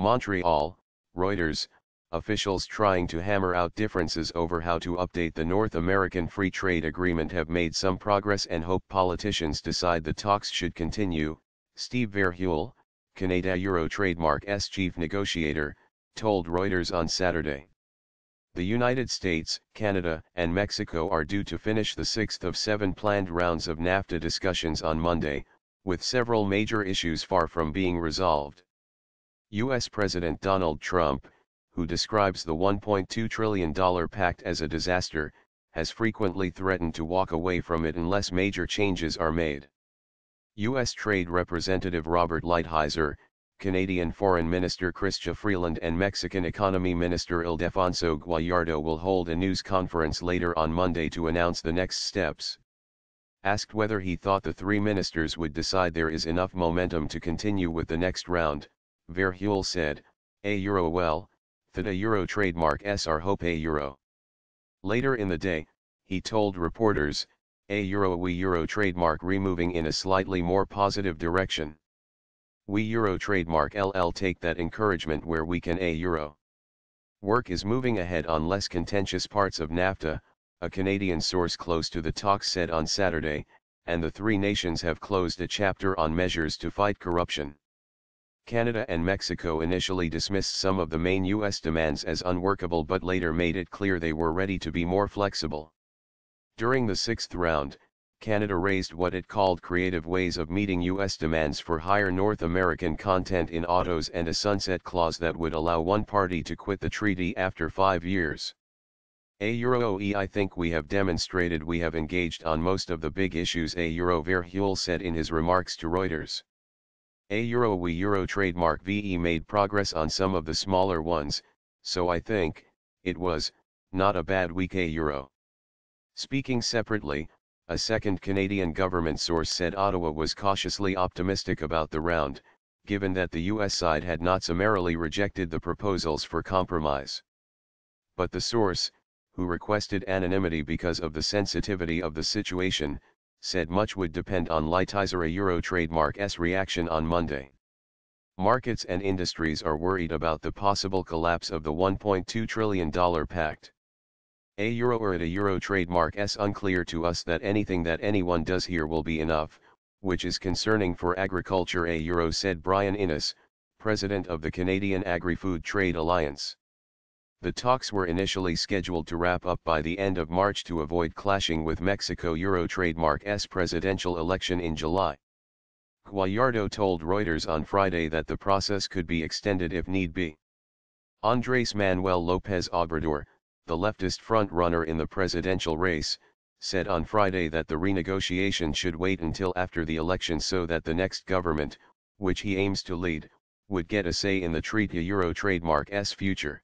Montreal, Reuters, officials trying to hammer out differences over how to update the North American Free Trade Agreement have made some progress and hope politicians decide the talks should continue, Steve Verhuel, Canada Euro Trademark's chief negotiator, told Reuters on Saturday. The United States, Canada and Mexico are due to finish the sixth of seven planned rounds of NAFTA discussions on Monday, with several major issues far from being resolved. U.S. President Donald Trump, who describes the $1.2 trillion pact as a disaster, has frequently threatened to walk away from it unless major changes are made. U.S. Trade Representative Robert Lighthizer, Canadian Foreign Minister Chrystia Freeland and Mexican Economy Minister Ildefonso Guayardo will hold a news conference later on Monday to announce the next steps. Asked whether he thought the three ministers would decide there is enough momentum to continue with the next round, Verhuel said, A euro well, a euro trademark SR Hope A euro. Later in the day, he told reporters, A euro we euro trademark removing in a slightly more positive direction. We euro trademark LL take that encouragement where we can A euro. Work is moving ahead on less contentious parts of NAFTA, a Canadian source close to the talks said on Saturday, and the three nations have closed a chapter on measures to fight corruption. Canada and Mexico initially dismissed some of the main U.S. demands as unworkable but later made it clear they were ready to be more flexible. During the sixth round, Canada raised what it called creative ways of meeting U.S. demands for higher North American content in autos and a sunset clause that would allow one party to quit the treaty after five years. A Euro -E I think we have demonstrated we have engaged on most of the big issues A Euro Verhuel said in his remarks to Reuters. A Euro we Euro trademark VE made progress on some of the smaller ones, so I think, it was, not a bad week A Euro. Speaking separately, a second Canadian government source said Ottawa was cautiously optimistic about the round, given that the US side had not summarily rejected the proposals for compromise. But the source, who requested anonymity because of the sensitivity of the situation, said much would depend on Lightizera Euro trademark's reaction on Monday. Markets and industries are worried about the possible collapse of the $1.2 trillion pact. A euro or at a euro trademark s unclear to us that anything that anyone does here will be enough, which is concerning for agriculture a euro said Brian Innes, president of the Canadian Agri-Food Trade Alliance. The talks were initially scheduled to wrap up by the end of March to avoid clashing with Mexico Euro trademark's presidential election in July. Guayardo told Reuters on Friday that the process could be extended if need be. Andres Manuel López Obrador, the leftist frontrunner in the presidential race, said on Friday that the renegotiation should wait until after the election so that the next government, which he aims to lead, would get a say in the Treaty Euro trademark's future.